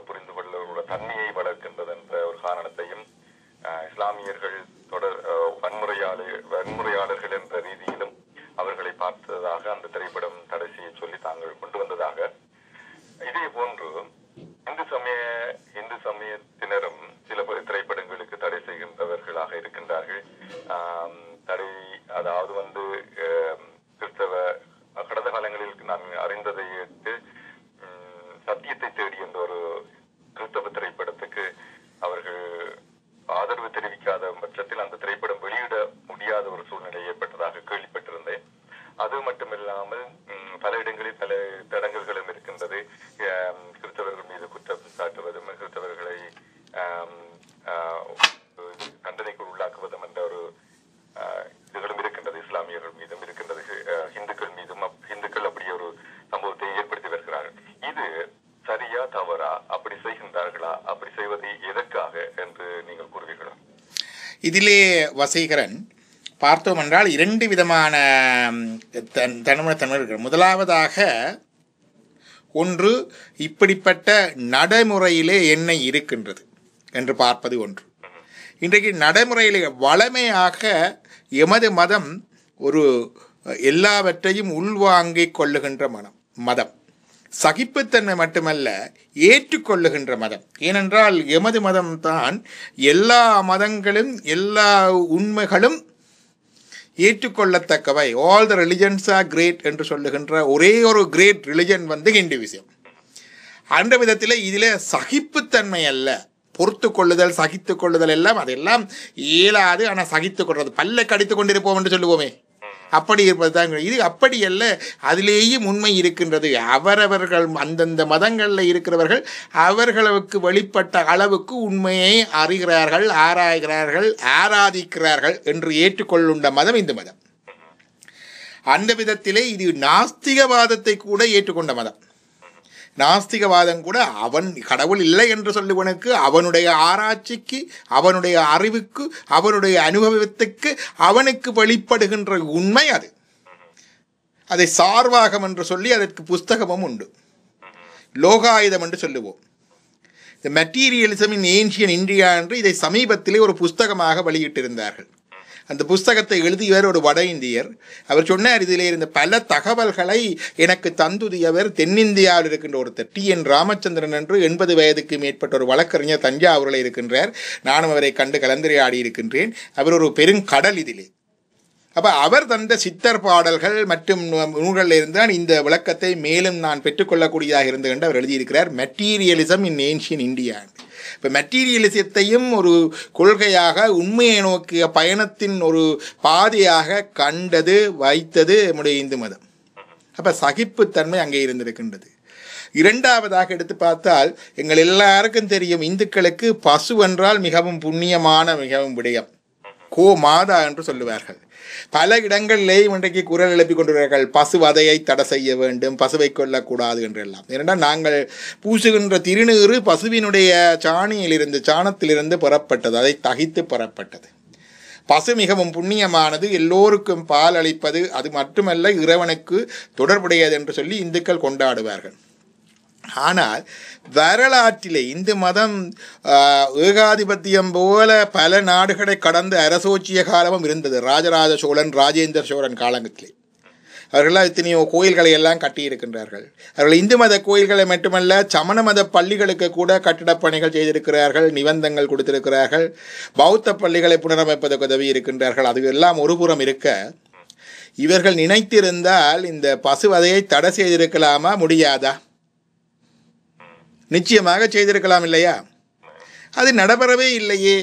por இதிலே வசீகரன் பார்த்தோம் என்றால் இரண்டு விதமான தன் தன்மை இருக்கிற முதலாவதாக ஒன்று இப்படிப்பட்ட நடைமுறையிலே என்ன இருக்கின்றது என்று பார்ப்பது ஒன்று இன்றைக்கு நடைமுறையிலே வளமையாக எமது மதம் ஒரு எல்லாவற்றையும் உள்வாங்கிக் கொள்ளுகின்ற மனம் மதம் சகிப்புத்தன்மை மட்டுமல்ல ஏற்றுக்கொள்ளுகின்ற மதம் ஏனென்றால் எமது மதம்தான் எல்லா மதங்களும் எல்லா உண்மைகளும் ஏற்றுக்கொள்ளத்தக்கவை all the religions are great என்று சொல்லுகின்ற ஒரே ஒரு கிரேட் ரிலிஜன் வந்து இண்டிவிசியம் அந்த விதத்தில் இதில் சகிப்புத்தன்மை அல்ல பொறுத்து கொள்ளுதல் சகித்து கொள்ளுதல் எல்லாம் அதெல்லாம் இயலாது ஆனால் சகித்து கொள்வது பல்ல கடித்து கொண்டிருப்போம் என்று சொல்லுவோமே அப்படி இருப்பதுதான் இது அப்படி அல்ல அதிலேயும் உண்மை இருக்கின்றது அவரவர்கள் அந்தந்த மதங்களில் இருக்கிறவர்கள் அவர்களுக்கு வெளிப்பட்ட அளவுக்கு உண்மையை அறிகிறார்கள் ஆராய்கிறார்கள் ஆராதிக்கிறார்கள் என்று ஏற்றுக்கொள்ளுண்ட மதம் இந்து மதம் அந்த விதத்திலே இது நாஸ்திகவாதத்தை கூட ஏற்றுக்கொண்ட மதம் நாஸ்திகவாதம் கூட அவன் கடவுள் இல்லை என்று சொல்லுவனுக்கு அவனுடைய ஆராய்ச்சிக்கு அவனுடைய அறிவுக்கு அவனுடைய அனுபவத்துக்கு அவனுக்கு வெளிப்படுகின்ற உண்மை அது அதை சார்வாகம் என்று சொல்லி அதற்கு புஸ்தகமும் உண்டு லோகாயுதம் என்று சொல்லுவோம் இந்த மெட்டீரியலிசம் இன் ஏன்ஷியன் இந்தியா என்று இதை சமீபத்திலே ஒரு புஸ்தகமாக வெளியிட்டிருந்தார்கள் அந்த புஸ்தகத்தை எழுதியவர் ஒரு வட இந்தியர் அவர் சொன்னார் இதில் இருந்த பல தகவல்களை எனக்கு தந்துதியவர் தென்னிந்தியாவில் இருக்கின்ற ஒருத்தர் டி என் ராமச்சந்திரன் என்று எண்பது வயதுக்கு மேற்பட்ட ஒரு வழக்கறிஞர் தஞ்சாவூரில் இருக்கின்றார் நானும் அவரை கண்டு கலந்துரையாடி இருக்கின்றேன் அவர் ஒரு பெருங்கடல் இதிலே அப்போ அவர் தந்த சித்தர் பாடல்கள் மற்றும் நூல்களில் இருந்தால் இந்த விளக்கத்தை மேலும் நான் பெற்றுக்கொள்ளக்கூடியதாக இருந்து என்று அவர் எழுதியிருக்கிறார் மெட்டீரியலிசம் இன் ஏன்ஷியன் இந்தியா இப்போ மெட்டீரியலிசத்தையும் ஒரு கொள்கையாக உண்மையை நோக்கிய பயணத்தின் ஒரு பாதையாக கண்டது வைத்தது நம்முடைய இந்து மதம் அப்போ சகிப்புத்தன்மை அங்கே இருந்திருக்கின்றது இரண்டாவதாக எடுத்து பார்த்தால் எங்கள் எல்லாருக்கும் தெரியும் இந்துக்களுக்கு பசு என்றால் மிகவும் புண்ணியமான மிகவும் விடயம் கோ மாதா என்று சொல்லுவார்கள் பல இடங்களிலேயும் இன்றைக்கு குரல் எழுப்பி கொண்டிருக்கிறார்கள் பசுவதையை தடை செய்ய வேண்டும் பசுவை என்று என்றெல்லாம் ஏனென்றால் நாங்கள் பூசுகின்ற திருநீறு பசுவினுடைய சாணியிலிருந்து சாணத்திலிருந்து புறப்பட்டது அதை தகித்து புறப்பட்டது பசு மிகவும் புண்ணியமானது எல்லோருக்கும் பால் அளிப்பது அது மட்டுமல்ல இறைவனுக்கு தொடர்புடையது என்று சொல்லி இந்துக்கள் கொண்டாடுவார்கள் ஆனால் வரலாற்றிலே இந்து மதம் ஏகாதிபத்தியம் போல பல நாடுகளை கடந்த அரசோச்சிய காலமும் இருந்தது ராஜராஜ சோழன் ராஜேந்திர சோழன் காலங்களில் அவர்களால் இத்தனையோ கோயில்களை எல்லாம் கட்டியிருக்கின்றார்கள் அவர்கள் இந்து மத கோயில்களை மட்டுமல்ல சமண மத பள்ளிகளுக்கு கூட கட்டிடப் பணிகள் செய்திருக்கிறார்கள் நிபந்தங்கள் கொடுத்திருக்கிறார்கள் பௌத்த பள்ளிகளை புனரமைப்பதற்கு உதவி இருக்கின்றார்கள் அது எல்லாம் ஒருபுறம் இருக்க இவர்கள் நினைத்திருந்தால் இந்த பசுவதையை தடை செய்திருக்கலாமா முடியாதா நிச்சயமாக செய்திருக்கலாம் இல்லையா அது நடைபெறவே இல்லையே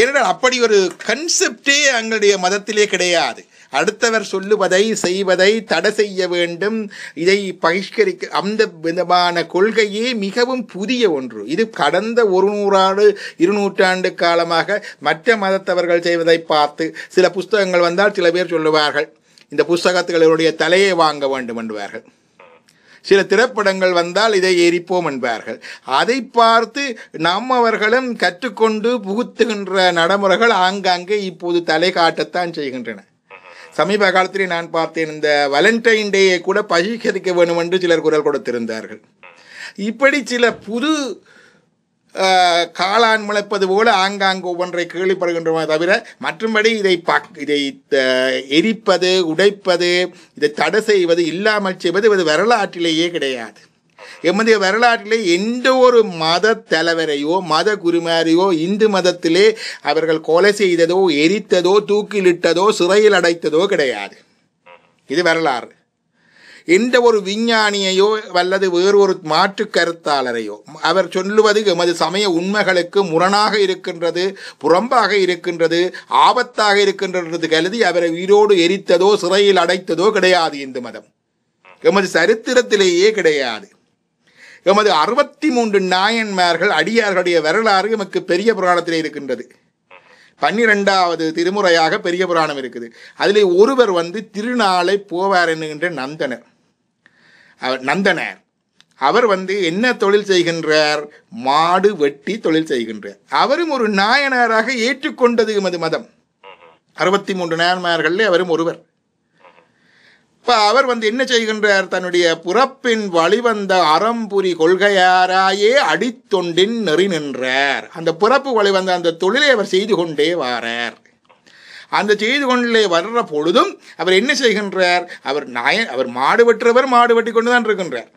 ஏனென்றால் அப்படி ஒரு கன்செப்டே எங்களுடைய மதத்திலே கிடையாது அடுத்தவர் சொல்லுவதை செய்வதை தடை செய்ய வேண்டும் இதை பகிஷ்கரிக்க அந்த விதமான கொள்கையே மிகவும் புதிய ஒன்று இது கடந்த ஒரு நூறாண்டு இருநூற்றாண்டு காலமாக மற்ற மதத்தவர்கள் செய்வதை பார்த்து சில புஸ்தகங்கள் வந்தால் சில பேர் சொல்லுவார்கள் இந்த புஸ்தகத்துகளுடைய தலையை வாங்க வேண்டும் என்பார்கள் சில திரைப்படங்கள் வந்தால் இதை எரிப்போம் என்பார்கள் அதை பார்த்து அவர்களும் கற்றுக்கொண்டு புகுத்துகின்ற நடைமுறைகள் ஆங்காங்கே இப்போது தலை காட்டத்தான் செய்கின்றன சமீப காலத்திலே நான் பார்த்தேன் இந்த வலண்டைன் டேயை கூட பகிஷ்கரிக்க வேண்டும் என்று சிலர் குரல் கொடுத்திருந்தார்கள் இப்படி சில புது காளான் முளைப்பது போல ஆங்காங்கு ஒவ்வொன்றை கேள்விப்படுகின்றோமே தவிர மற்றும்படி இதை பக் இதை எரிப்பது உடைப்பது இதை தடை செய்வது இல்லாமல் செய்வது இது வரலாற்றிலேயே கிடையாது எமது வரலாற்றிலே எந்த ஒரு மத தலைவரையோ மத குருமாரியோ இந்து மதத்திலே அவர்கள் கொலை செய்ததோ எரித்ததோ தூக்கிலிட்டதோ சிறையில் அடைத்ததோ கிடையாது இது வரலாறு எந்த ஒரு விஞ்ஞானியையோ அல்லது வேறு ஒரு மாற்று கருத்தாளரையோ அவர் சொல்லுவது எமது சமய உண்மைகளுக்கு முரணாக இருக்கின்றது புறம்பாக இருக்கின்றது ஆபத்தாக இருக்கின்றது கருதி அவரை உயிரோடு எரித்ததோ சிறையில் அடைத்ததோ கிடையாது இந்து மதம் எமது சரித்திரத்திலேயே கிடையாது எமது அறுபத்தி மூன்று நாயன்மார்கள் அடியார்களுடைய வரலாறு எமக்கு பெரிய புராணத்திலே இருக்கின்றது பன்னிரெண்டாவது திருமுறையாக பெரிய புராணம் இருக்குது அதில் ஒருவர் வந்து திருநாளை போவார் என்கின்ற நந்தனர் அவர் நந்தனார் அவர் வந்து என்ன தொழில் செய்கின்றார் மாடு வெட்டி தொழில் செய்கின்றார் அவரும் ஒரு நாயனாராக ஏற்றுக்கொண்டது எமது மதம் அறுபத்தி மூன்று நாயன்மார்கள் அவரும் ஒருவர் இப்போ அவர் வந்து என்ன செய்கின்றார் தன்னுடைய புறப்பின் வழிவந்த அறம்புரி கொள்கையாராயே அடித்தொண்டின் நெறி நின்றார் அந்த பிறப்பு வழிவந்த அந்த தொழிலை அவர் செய்து கொண்டே வாரார் அந்த செய்து கொண்டே வர்ற பொழுதும் அவர் என்ன செய்கின்றார் அவர் நாய அவர் மாடு வெட்டுறவர் மாடு வெட்டி கொண்டு தான் இருக்கின்றார்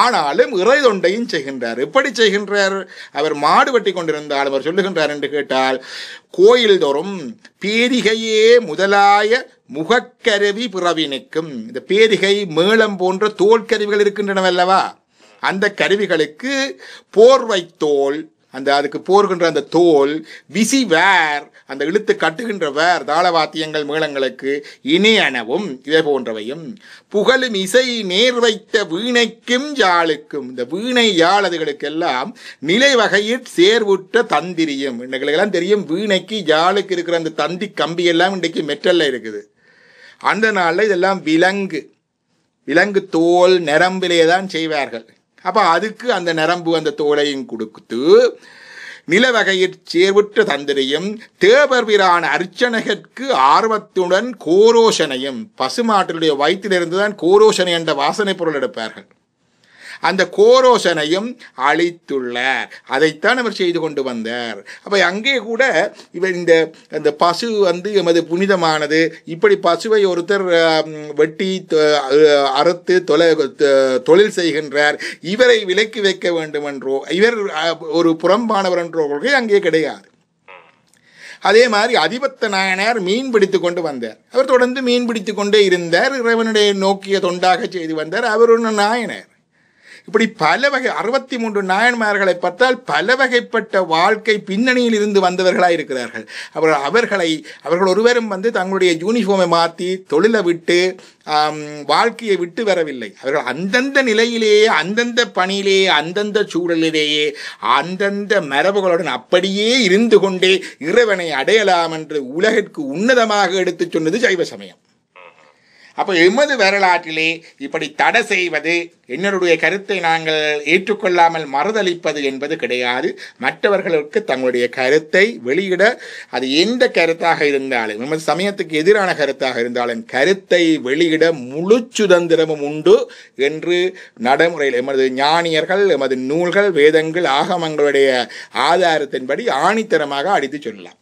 ஆனாலும் இறை தொண்டையும் செய்கின்றார் எப்படி செய்கின்றார் அவர் மாடு வெட்டி கொண்டிருந்தால் அவர் சொல்லுகின்றார் என்று கேட்டால் கோயில் தோறும் பேரிகையே முதலாய முகக்கருவி பிறவினுக்கும் இந்த பேரிகை மேளம் போன்ற தோல் கருவிகள் இருக்கின்றனவல்லவா அந்த கருவிகளுக்கு போர்வை தோல் அந்த அதுக்கு போர்கின்ற அந்த தோல் விசி வேர் அந்த இழுத்து கட்டுகின்ற வேர் வாத்தியங்கள் மேளங்களுக்கு இணையனவும் இதே போன்றவையும் புகழும் இசை நேர் வைத்த வீணைக்கும் யாழுக்கும் இந்த வீணை யாழதுகளுக்கெல்லாம் நிலை வகையில் சேர்வுற்ற தந்திரியும் எல்லாம் தெரியும் வீணைக்கு யாழுக்கு இருக்கிற அந்த தந்தி கம்பி எல்லாம் இன்றைக்கு மெட்டல்ல இருக்குது அந்த நாளில் இதெல்லாம் விலங்கு விலங்கு தோல் நிரம்பிலே தான் செய்வார்கள் அப்போ அதுக்கு அந்த நரம்பு அந்த தோலையும் கொடுத்து நிலவகையில் சேர்வுற்ற தந்திரியும் தேவர் பிரான் அர்ச்சனகற்கு ஆர்வத்துடன் கோரோசனையும் பசுமாட்டினுடைய வயிற்றிலிருந்து தான் கோரோசனை என்ற வாசனை பொருள் எடுப்பார்கள் அந்த கோரோசனையும் அழித்துள்ளார் அதைத்தான் அவர் செய்து கொண்டு வந்தார் அப்போ அங்கே கூட இவர் இந்த அந்த பசு வந்து எமது புனிதமானது இப்படி பசுவை ஒருத்தர் வெட்டி அறுத்து தொலை தொழில் செய்கின்றார் இவரை விலக்கி வைக்க வேண்டும் என்றோ இவர் ஒரு புறம்பானவர் என்றோ கொள்கை அங்கே கிடையாது அதே மாதிரி அதிபத்த நாயனார் மீன் பிடித்து கொண்டு வந்தார் அவர் தொடர்ந்து மீன் பிடித்து கொண்டே இருந்தார் இறைவனுடைய நோக்கிய தொண்டாக செய்து வந்தார் அவர் ஒரு நாயனர் இப்படி பல வகை அறுபத்தி மூன்று நாயன்மார்களை பார்த்தால் பல வகைப்பட்ட வாழ்க்கை பின்னணியில் இருந்து வந்தவர்களாக இருக்கிறார்கள் அவர்கள் அவர்களை அவர்கள் ஒருவரும் வந்து தங்களுடைய யூனிஃபார்மை மாற்றி தொழிலை விட்டு வாழ்க்கையை விட்டு வரவில்லை அவர்கள் அந்தந்த நிலையிலேயே அந்தந்த பணியிலேயே அந்தந்த சூழலிலேயே அந்தந்த மரபுகளுடன் அப்படியே இருந்து கொண்டே இறைவனை அடையலாம் என்று உலகிற்கு உன்னதமாக எடுத்துச் சொன்னது சைவ சமயம் அப்போ எமது வரலாற்றிலே இப்படி தடை செய்வது என்னருடைய கருத்தை நாங்கள் ஏற்றுக்கொள்ளாமல் மறுதளிப்பது என்பது கிடையாது மற்றவர்களுக்கு தங்களுடைய கருத்தை வெளியிட அது எந்த கருத்தாக இருந்தாலும் நமது சமயத்துக்கு எதிரான கருத்தாக இருந்தாலும் கருத்தை வெளியிட முழு சுதந்திரமும் உண்டு என்று நடைமுறையில் எமது ஞானியர்கள் எமது நூல்கள் வேதங்கள் ஆகமங்களுடைய ஆதாரத்தின்படி ஆணித்தரமாக அடித்து சொல்லலாம்